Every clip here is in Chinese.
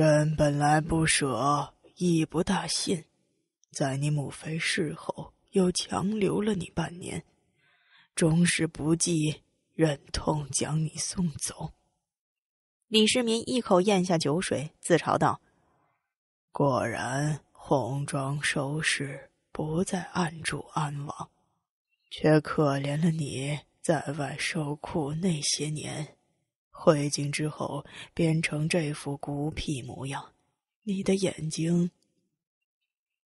朕本来不舍，亦不大信，在你母妃逝后，又强留了你半年，终是不济，忍痛将你送走。李世民一口咽下酒水，自嘲道：“果然红妆收拾，不再暗处安王，却可怜了你在外受苦那些年。”回京之后，变成这副孤僻模样。你的眼睛。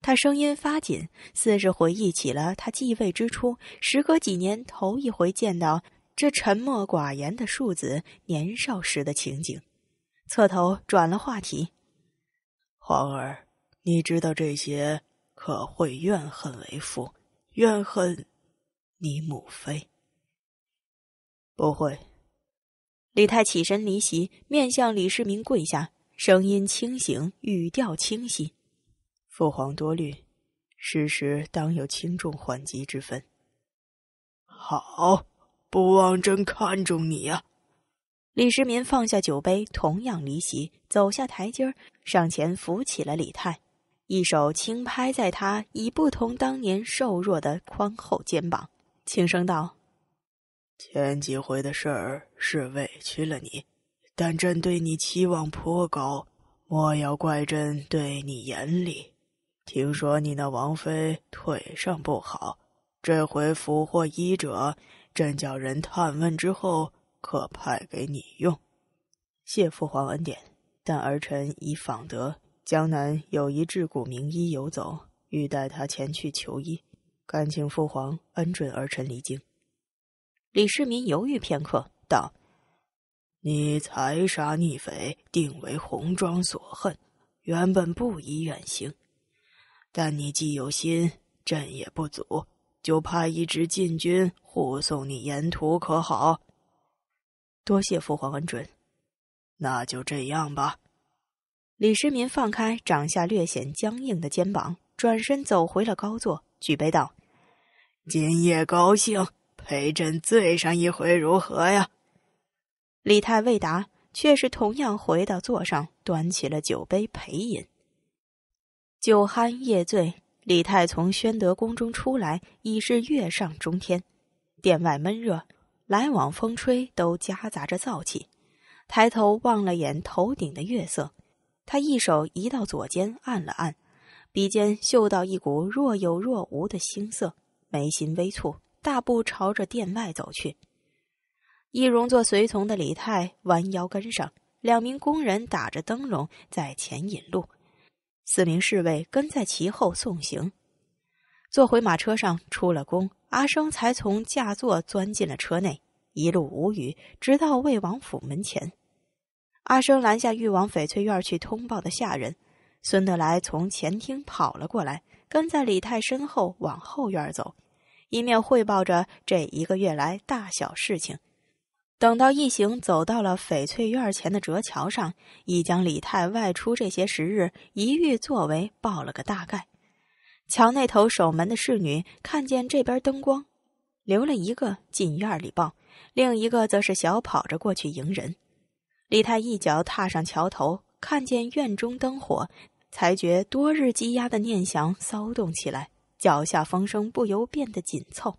他声音发紧，似是回忆起了他继位之初，时隔几年头一回见到这沉默寡言的庶子年少时的情景。侧头转了话题：“皇儿，你知道这些，可会怨恨为父，怨恨你母妃？”不会。李泰起身离席，面向李世民跪下，声音清醒，语调清晰：“父皇多虑，事事当有轻重缓急之分。”好，不枉朕看重你呀！李世民放下酒杯，同样离席，走下台阶儿，上前扶起了李泰，一手轻拍在他已不同当年瘦弱的宽厚肩膀，轻声道。前几回的事儿是委屈了你，但朕对你期望颇高，莫要怪朕对你严厉。听说你那王妃腿上不好，这回俘获医者，朕叫人探问之后，可派给你用。谢父皇恩典，但儿臣已访得江南有一治骨名医游走，欲带他前去求医，敢请父皇恩准儿臣离京。李世民犹豫片刻，道：“你才杀逆匪，定为红装所恨，原本不宜远行。但你既有心，朕也不阻，就派一支禁军护送你沿途，可好？”多谢父皇恩准，那就这样吧。李世民放开掌下略显僵硬的肩膀，转身走回了高座，举杯道：“今夜高兴。”陪朕醉上一回如何呀？李泰未答，却是同样回到座上，端起了酒杯陪饮。酒酣夜醉，李泰从宣德宫中出来，已是月上中天。殿外闷热，来往风吹都夹杂着燥气。抬头望了眼头顶的月色，他一手移到左肩按了按，鼻尖嗅到一股若有若无的腥色，眉心微蹙。大步朝着殿外走去。易容做随从的李泰弯腰跟上，两名工人打着灯笼在前引路，四名侍卫跟在其后送行。坐回马车上，出了宫，阿生才从驾座钻进了车内，一路无语，直到魏王府门前。阿生拦下欲往翡翠院去通报的下人，孙德来从前厅跑了过来，跟在李泰身后往后院走。一面汇报着这一个月来大小事情，等到一行走到了翡翠院前的折桥上，已将李太外出这些时日一遇作为报了个大概。桥那头守门的侍女看见这边灯光，留了一个进院里报，另一个则是小跑着过去迎人。李太一脚踏上桥头，看见院中灯火，才觉多日积压的念想骚动起来。脚下风声不由变得紧凑。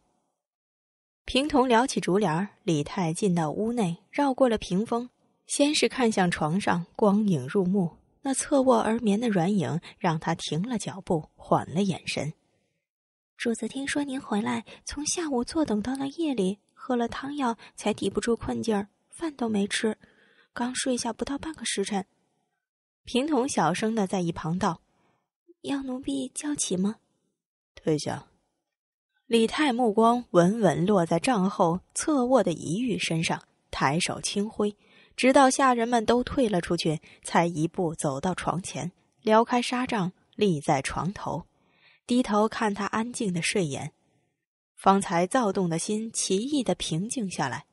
平童撩起竹帘李太进到屋内，绕过了屏风，先是看向床上光影入目，那侧卧而眠的软影让他停了脚步，缓了眼神。主子听说您回来，从下午坐等到了夜里，喝了汤药才抵不住困劲儿，饭都没吃，刚睡下不到半个时辰。平童小声的在一旁道：“要奴婢叫起吗？”退下。李太目光稳稳落在帐后侧卧的一玉身上，抬手轻挥，直到下人们都退了出去，才一步走到床前，撩开纱帐，立在床头，低头看他安静的睡眼，方才躁动的心奇异的平静下来，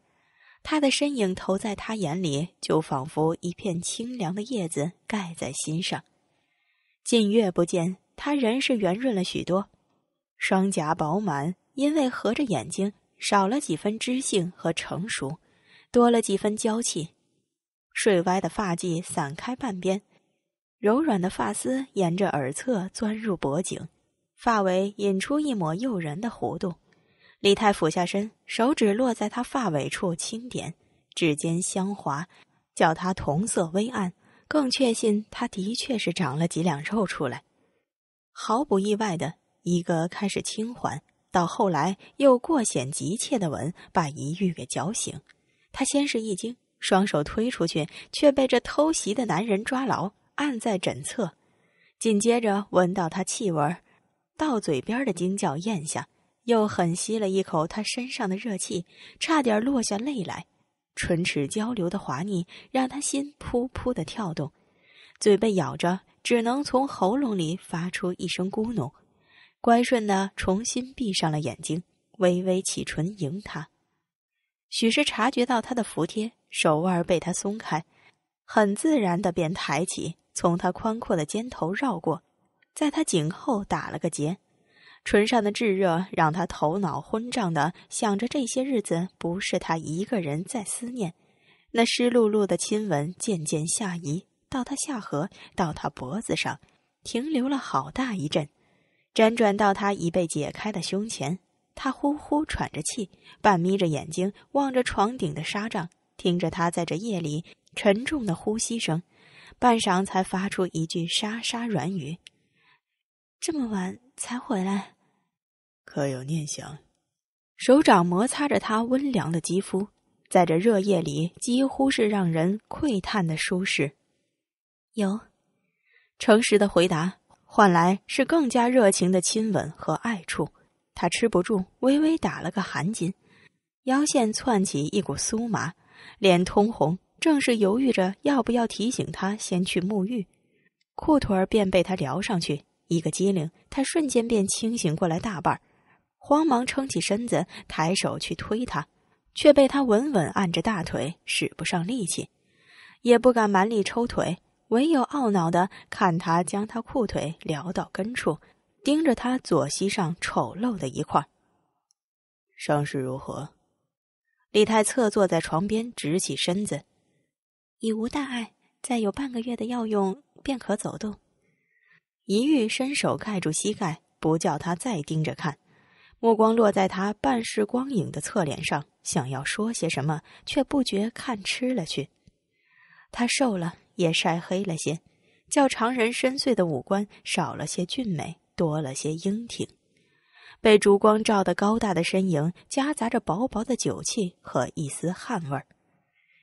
他的身影投在他眼里，就仿佛一片清凉的叶子盖在心上。近月不见，他仍是圆润了许多。双颊饱满，因为合着眼睛，少了几分知性和成熟，多了几分娇气。睡歪的发髻散开半边，柔软的发丝沿着耳侧钻入脖颈，发尾引出一抹诱人的弧度。李太俯下身，手指落在他发尾处轻点，指尖香滑，叫他瞳色微暗，更确信他的确是长了几两肉出来。毫不意外的。一个开始轻缓，到后来又过显急切的吻，把一玉给搅醒。他先是一惊，双手推出去，却被这偷袭的男人抓牢，按在枕侧。紧接着闻到他气味，到嘴边的惊叫咽下，又狠吸了一口他身上的热气，差点落下泪来。唇齿交流的滑腻，让他心扑扑的跳动，嘴被咬着，只能从喉咙里发出一声咕哝。乖顺的重新闭上了眼睛，微微启唇迎他。许是察觉到他的服帖，手腕被他松开，很自然的便抬起，从他宽阔的肩头绕过，在他颈后打了个结。唇上的炙热让他头脑昏胀的想着：这些日子不是他一个人在思念。那湿漉漉的亲吻渐渐下移到他下颌，到他脖子上，停留了好大一阵。辗转到他已被解开的胸前，他呼呼喘着气，半眯着眼睛望着床顶的纱帐，听着他在这夜里沉重的呼吸声，半晌才发出一句沙沙软语：“这么晚才回来，可有念想？”手掌摩擦着他温凉的肌肤，在这热夜里几乎是让人窥探的舒适。有，诚实的回答。换来是更加热情的亲吻和爱触，他吃不住，微微打了个寒噤，腰线窜起一股酥麻，脸通红，正是犹豫着要不要提醒他先去沐浴，裤腿儿便被他撩上去，一个机灵，他瞬间便清醒过来大半儿，慌忙撑起身子，抬手去推他，却被他稳稳按着大腿，使不上力气，也不敢蛮力抽腿。唯有懊恼的看他将他裤腿撩到根处，盯着他左膝上丑陋的一块。伤势如何？李太侧坐在床边，直起身子，已无大碍，再有半个月的药用便可走动。一玉伸手盖住膝盖，不叫他再盯着看，目光落在他半是光影的侧脸上，想要说些什么，却不觉看痴了去。他瘦了。也晒黑了些，较常人深邃的五官少了些俊美，多了些英挺。被烛光照得高大的身影，夹杂着薄薄的酒气和一丝汗味儿。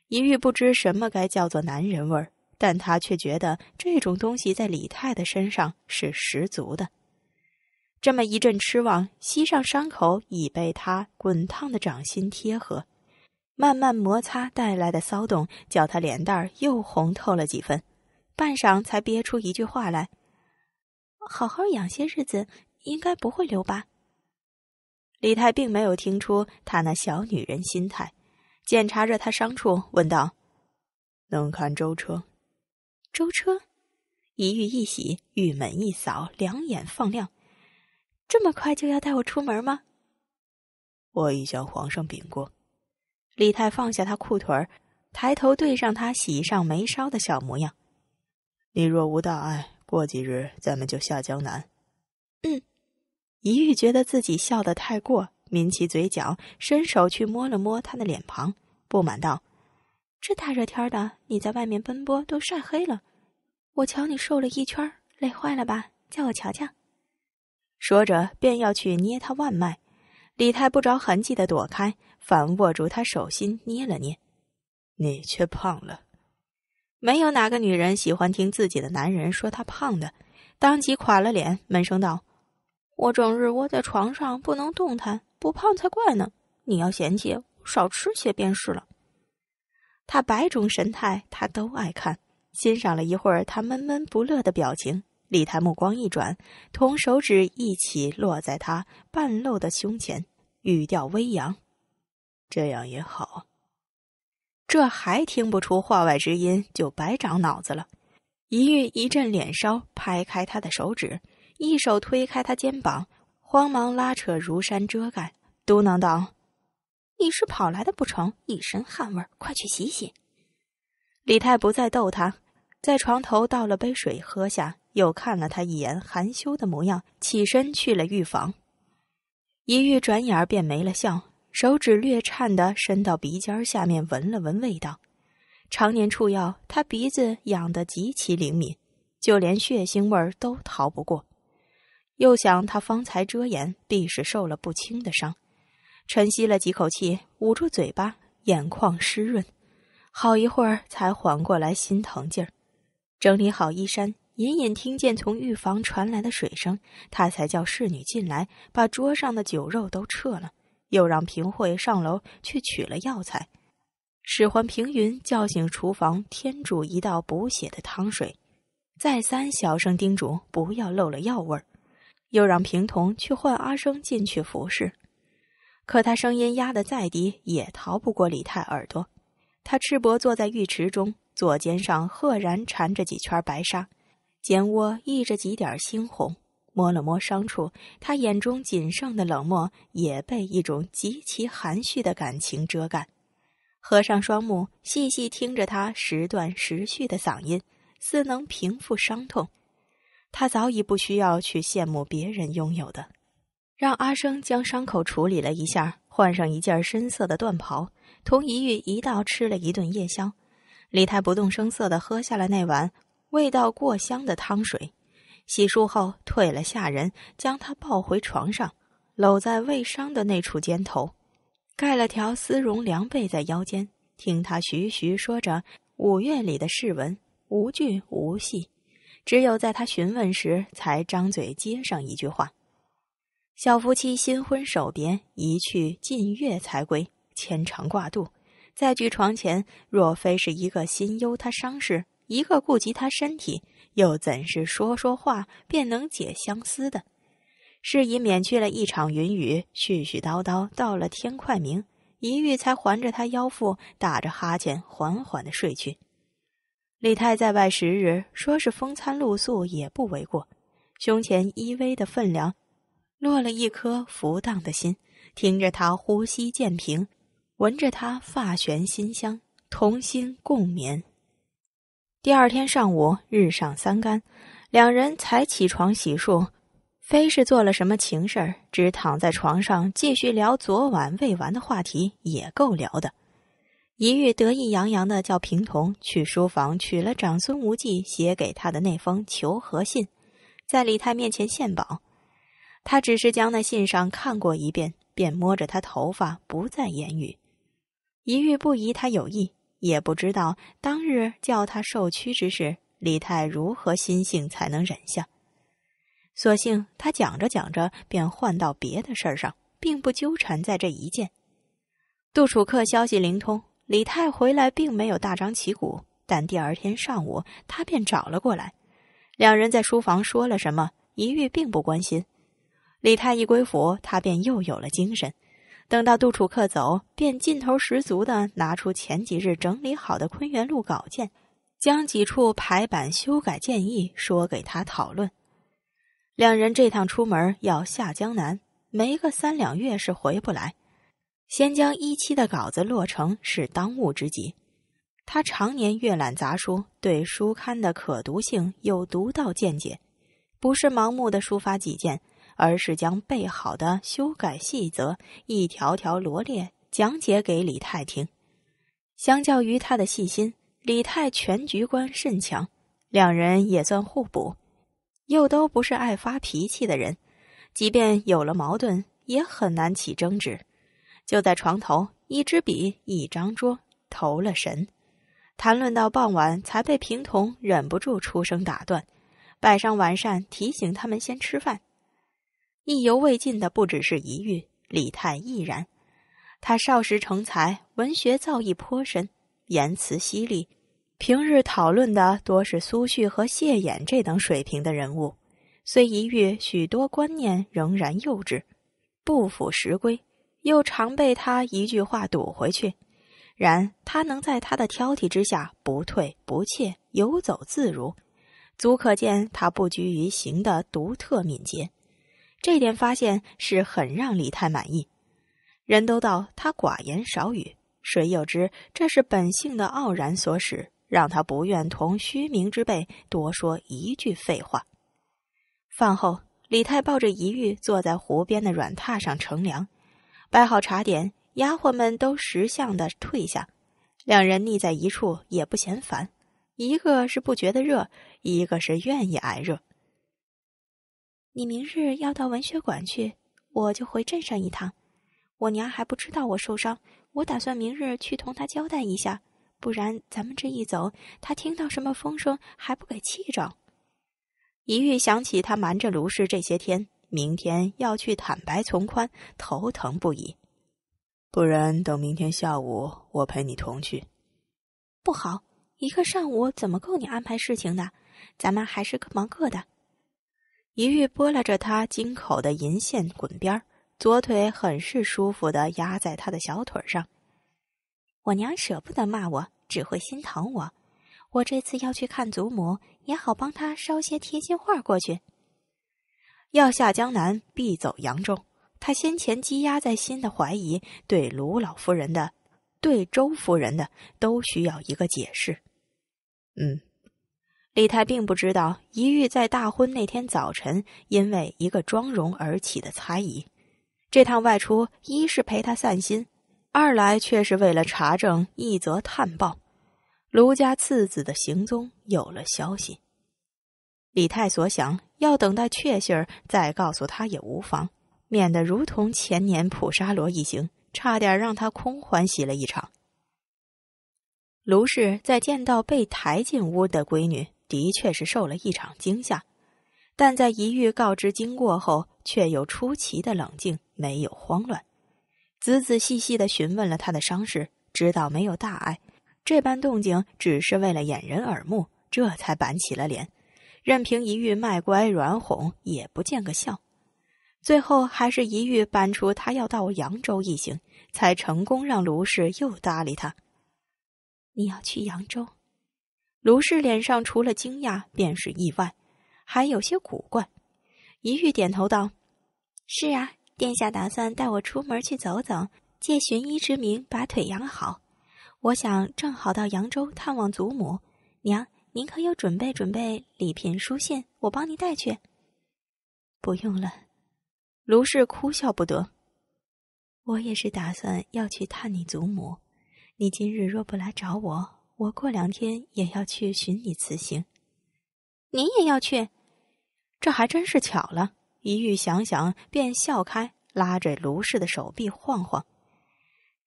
一遇不知什么该叫做男人味儿，但他却觉得这种东西在李泰的身上是十足的。这么一阵痴望，膝上伤口已被他滚烫的掌心贴合。慢慢摩擦带来的骚动，叫他脸蛋儿又红透了几分，半晌才憋出一句话来：“好好养些日子，应该不会留疤。”李太并没有听出他那小女人心态，检查着他伤处，问道：“能看舟车？”舟车，一遇一喜，玉门一扫，两眼放亮。这么快就要带我出门吗？我已向皇上禀过。李太放下他裤腿儿，抬头对上他喜上眉梢的小模样。你若无大碍，过几日咱们就下江南。嗯，一玉觉得自己笑得太过，抿起嘴角，伸手去摸了摸他的脸庞，不满道：“这大热天的，你在外面奔波都晒黑了，我瞧你瘦了一圈，累坏了吧？叫我瞧瞧。”说着便要去捏他腕脉，李太不着痕迹的躲开。反握住他手心，捏了捏。你却胖了。没有哪个女人喜欢听自己的男人说她胖的，当即垮了脸，闷声道：“我整日窝在床上，不能动弹，不胖才怪呢。你要嫌弃，少吃些便是了。”他百种神态，他都爱看。欣赏了一会儿，他闷闷不乐的表情，李太目光一转，同手指一起落在他半露的胸前，语调微扬。这样也好，这还听不出话外之音，就白长脑子了。一玉一阵脸烧，拍开他的手指，一手推开他肩膀，慌忙拉扯如山遮盖，嘟囔道：“你是跑来的不成？一身汗味儿，快去洗洗。”李太不再逗他，在床头倒了杯水喝下，又看了他一眼含羞的模样，起身去了浴房。一玉转眼儿便没了笑。手指略颤的伸到鼻尖下面闻了闻味道，常年触药，他鼻子痒得极其灵敏，就连血腥味儿都逃不过。又想他方才遮掩，必是受了不轻的伤，沉吸了几口气，捂住嘴巴，眼眶湿润，好一会儿才缓过来心疼劲儿。整理好衣衫，隐隐听见从浴房传来的水声，他才叫侍女进来，把桌上的酒肉都撤了。又让平惠上楼去取了药材，使唤平云叫醒厨房添煮一道补血的汤水，再三小声叮嘱不要漏了药味儿，又让平童去唤阿生进去服侍。可他声音压得再低，也逃不过李泰耳朵。他赤膊坐在浴池中，左肩上赫然缠着几圈白纱，肩窝溢着几点猩红。摸了摸伤处，他眼中仅剩的冷漠也被一种极其含蓄的感情遮盖。合上双目，细细听着他时断时续的嗓音，似能平复伤痛。他早已不需要去羡慕别人拥有的。让阿生将伤口处理了一下，换上一件深色的缎袍，同一玉一道吃了一顿夜宵。李太不动声色地喝下了那碗味道过香的汤水。洗漱后，退了下人，将他抱回床上，搂在未伤的那处肩头，盖了条丝绒凉被在腰间，听他徐徐说着五月里的诗文，无惧无戏，只有在他询问时才张嘴接上一句话。小夫妻新婚守别，一去近月才归，牵肠挂肚。再聚床前，若非是一个心忧他伤势。一个顾及他身体，又怎是说说话便能解相思的？是以免去了一场云雨。絮絮叨叨，到了天快明，一玉才环着他腰腹，打着哈欠，缓缓的睡去。李太在外十日，说是风餐露宿也不为过。胸前依偎的分量，落了一颗浮荡的心。听着他呼吸渐平，闻着他发旋馨香，同心共眠。第二天上午日上三竿，两人才起床洗漱，非是做了什么情事儿，只躺在床上继续聊昨晚未完的话题，也够聊的。一玉得意洋洋的叫平同去书房取了长孙无忌写给他的那封求和信，在李泰面前献宝。他只是将那信上看过一遍，便摸着他头发，不再言语。一玉不疑他有意。也不知道当日叫他受屈之事，李泰如何心性才能忍下？所幸他讲着讲着便换到别的事儿上，并不纠缠在这一件。杜楚客消息灵通，李泰回来并没有大张旗鼓，但第二天上午他便找了过来。两人在书房说了什么，一玉并不关心。李泰一归府，他便又有了精神。等到杜楚客走，便劲头十足地拿出前几日整理好的《昆元录》稿件，将几处排版修改建议说给他讨论。两人这趟出门要下江南，没个三两月是回不来。先将一期的稿子落成是当务之急。他常年阅览杂书，对书刊的可读性有独到见解，不是盲目的抒发己见。而是将备好的修改细则一条条罗列讲解给李泰听。相较于他的细心，李泰全局观甚强，两人也算互补。又都不是爱发脾气的人，即便有了矛盾，也很难起争执。就在床头，一支笔，一张桌，投了神。谈论到傍晚，才被平同忍不住出声打断，摆上晚膳，提醒他们先吃饭。意犹未尽的不只是一玉，李泰亦然。他少时成才，文学造诣颇深，言辞犀利，平日讨论的多是苏轼和谢衍这等水平的人物。虽一遇，许多观念仍然幼稚，不符时归，又常被他一句话堵回去。然他能在他的挑剔之下不退不怯，游走自如，足可见他不拘于形的独特敏捷。这点发现是很让李太满意。人都道他寡言少语，谁又知这是本性的傲然所使，让他不愿同虚名之辈多说一句废话。饭后，李太抱着一玉坐在湖边的软榻上乘凉，摆好茶点，丫鬟们都识相的退下，两人腻在一处也不嫌烦。一个是不觉得热，一个是愿意挨热。你明日要到文学馆去，我就回镇上一趟。我娘还不知道我受伤，我打算明日去同她交代一下，不然咱们这一走，她听到什么风声还不给气着？一玉想起他瞒着卢氏这些天，明天要去坦白从宽，头疼不已。不然，等明天下午我陪你同去。不好，一个上午怎么够你安排事情的？咱们还是各忙各的。一玉拨拉着他金口的银线滚边左腿很是舒服地压在他的小腿上。我娘舍不得骂我，只会心疼我。我这次要去看祖母，也好帮她捎些贴心话过去。要下江南，必走扬州。他先前积压在心的怀疑，对卢老夫人的，对周夫人的，都需要一个解释。嗯。李泰并不知道，一遇在大婚那天早晨，因为一个妆容而起的猜疑。这趟外出，一是陪他散心，二来却是为了查证一则探报：卢家次子的行踪有了消息。李泰所想，要等待确信儿再告诉他也无妨，免得如同前年普沙罗一行，差点让他空欢喜了一场。卢氏在见到被抬进屋的闺女。的确是受了一场惊吓，但在一遇告知经过后，却又出奇的冷静，没有慌乱，仔仔细细的询问了他的伤势，知道没有大碍，这般动静只是为了掩人耳目，这才板起了脸，任凭一遇卖乖软哄，也不见个笑。最后还是一遇搬出他要到扬州一行，才成功让卢氏又搭理他。你要去扬州？卢氏脸上除了惊讶便是意外，还有些古怪。一玉点头道：“是啊，殿下打算带我出门去走走，借寻医之名把腿养好。我想正好到扬州探望祖母。娘，您可有准备准备礼品书信？我帮您带去。”“不用了。”卢氏哭笑不得。“我也是打算要去探你祖母。你今日若不来找我。”我过两天也要去寻你辞行，您也要去，这还真是巧了。一遇想想便笑开，拉着卢氏的手臂晃晃，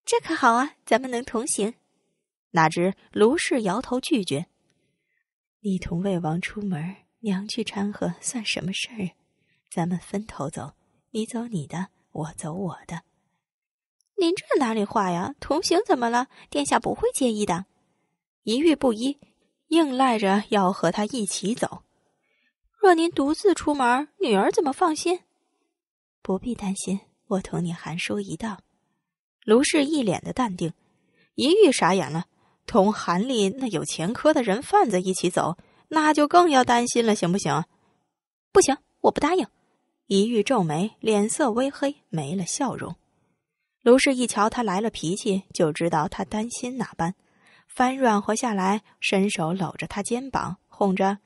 这可好啊，咱们能同行。哪知卢氏摇头拒绝：“你同魏王出门，娘去掺和算什么事儿？咱们分头走，你走你的，我走我的。”您这哪里话呀？同行怎么了？殿下不会介意的。一遇不依，硬赖着要和他一起走。若您独自出门，女儿怎么放心？不必担心，我同你韩叔一道。卢氏一脸的淡定，一遇傻眼了。同韩立那有前科的人贩子一起走，那就更要担心了，行不行？不行，我不答应。一遇皱眉，脸色微黑，没了笑容。卢氏一瞧他来了脾气，就知道他担心哪般。翻软和下来，伸手搂着他肩膀，哄着：“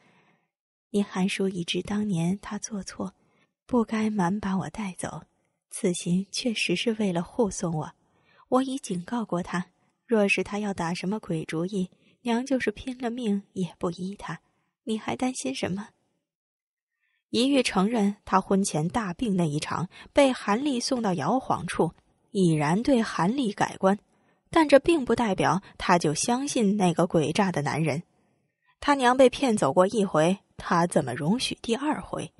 你韩叔已知当年他做错，不该瞒把我带走。此行确实是为了护送我。我已警告过他，若是他要打什么鬼主意，娘就是拼了命也不依他。你还担心什么？”一遇承认，他婚前大病那一场，被韩立送到摇晃处，已然对韩立改观。但这并不代表他就相信那个诡诈的男人。他娘被骗走过一回，他怎么容许第二回？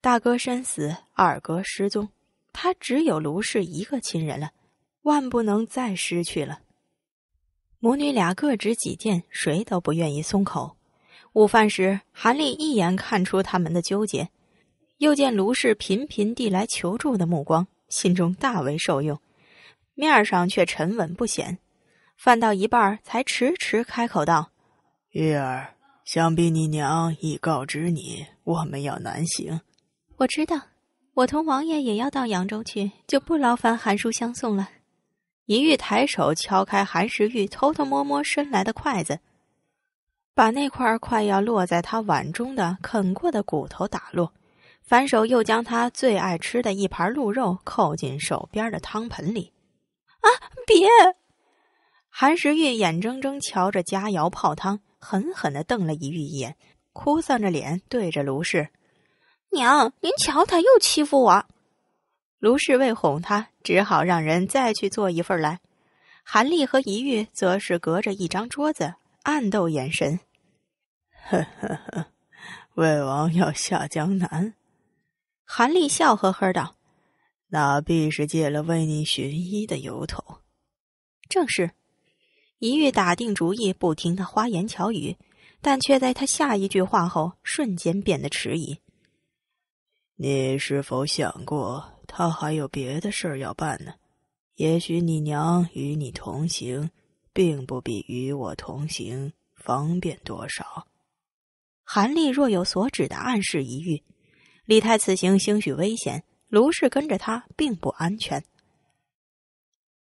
大哥身死，二哥失踪，他只有卢氏一个亲人了，万不能再失去了。母女俩各执己见，谁都不愿意松口。午饭时，韩立一眼看出他们的纠结，又见卢氏频频递来求助的目光，心中大为受用。面上却沉稳不显，饭到一半才迟迟开口道：“玉儿，想必你娘已告知你我们要南行。我知道，我同王爷也要到扬州去，就不劳烦韩叔相送了。”一玉抬手敲开韩时玉偷偷摸摸伸来的筷子，把那块快要落在他碗中的啃过的骨头打落，反手又将他最爱吃的一盘鹿肉扣进手边的汤盆里。别！韩时玉眼睁睁瞧着佳肴泡汤，狠狠的瞪了一玉一眼，哭丧着脸对着卢氏：“娘，您瞧，他又欺负我。”卢氏为哄他，只好让人再去做一份来。韩立和一玉则是隔着一张桌子暗斗眼神。呵呵呵，魏王要下江南，韩立笑呵呵道：“那必是借了为你寻医的由头。”正是，一玉打定主意，不停的花言巧语，但却在他下一句话后瞬间变得迟疑。你是否想过，他还有别的事儿要办呢？也许你娘与你同行，并不比与我同行方便多少。韩立若有所指的暗示一玉，李太此行兴许危险，卢氏跟着他并不安全。